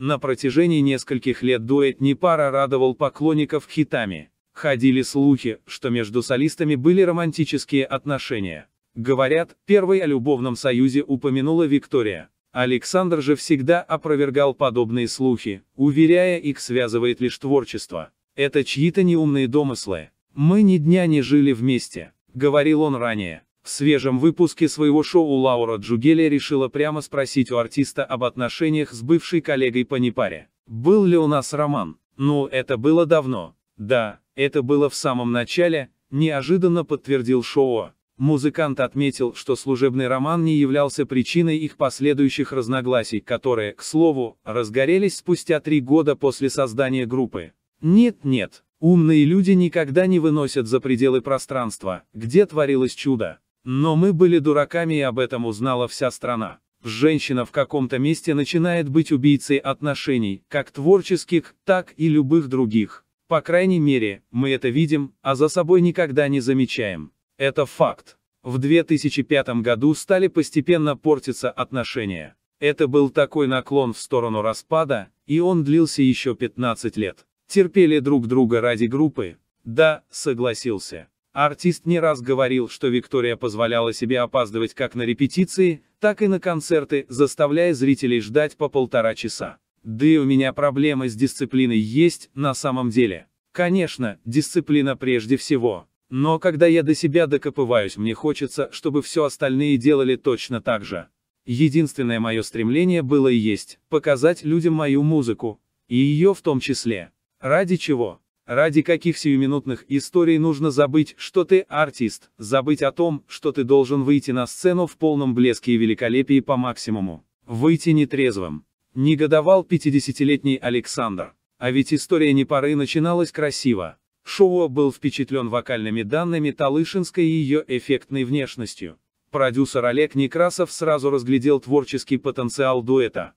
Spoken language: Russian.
На протяжении нескольких лет дуэт Непара радовал поклонников хитами. Ходили слухи, что между солистами были романтические отношения. Говорят, первой о любовном союзе упомянула Виктория. Александр же всегда опровергал подобные слухи, уверяя, их связывает лишь творчество. Это чьи-то неумные домыслы. «Мы ни дня не жили вместе», — говорил он ранее. В свежем выпуске своего шоу Лаура Джугеля решила прямо спросить у артиста об отношениях с бывшей коллегой по непаре. «Был ли у нас роман?» «Ну, это было давно». «Да, это было в самом начале», — неожиданно подтвердил шоу. Музыкант отметил, что служебный роман не являлся причиной их последующих разногласий, которые, к слову, разгорелись спустя три года после создания группы. Нет-нет, умные люди никогда не выносят за пределы пространства, где творилось чудо. Но мы были дураками и об этом узнала вся страна. Женщина в каком-то месте начинает быть убийцей отношений, как творческих, так и любых других. По крайней мере, мы это видим, а за собой никогда не замечаем. Это факт. В 2005 году стали постепенно портиться отношения. Это был такой наклон в сторону распада, и он длился еще 15 лет. Терпели друг друга ради группы? Да, согласился. Артист не раз говорил, что Виктория позволяла себе опаздывать как на репетиции, так и на концерты, заставляя зрителей ждать по полтора часа. Да и у меня проблемы с дисциплиной есть, на самом деле. Конечно, дисциплина прежде всего. Но когда я до себя докопываюсь, мне хочется, чтобы все остальные делали точно так же. Единственное мое стремление было и есть, показать людям мою музыку, и ее в том числе. Ради чего? Ради каких сиюминутных историй нужно забыть, что ты артист, забыть о том, что ты должен выйти на сцену в полном блеске и великолепии по максимуму. Выйти нетрезвым. Негодовал 50-летний Александр. А ведь история не начиналась красиво. Шоуа был впечатлен вокальными данными Талышинской и ее эффектной внешностью. Продюсер Олег Некрасов сразу разглядел творческий потенциал дуэта.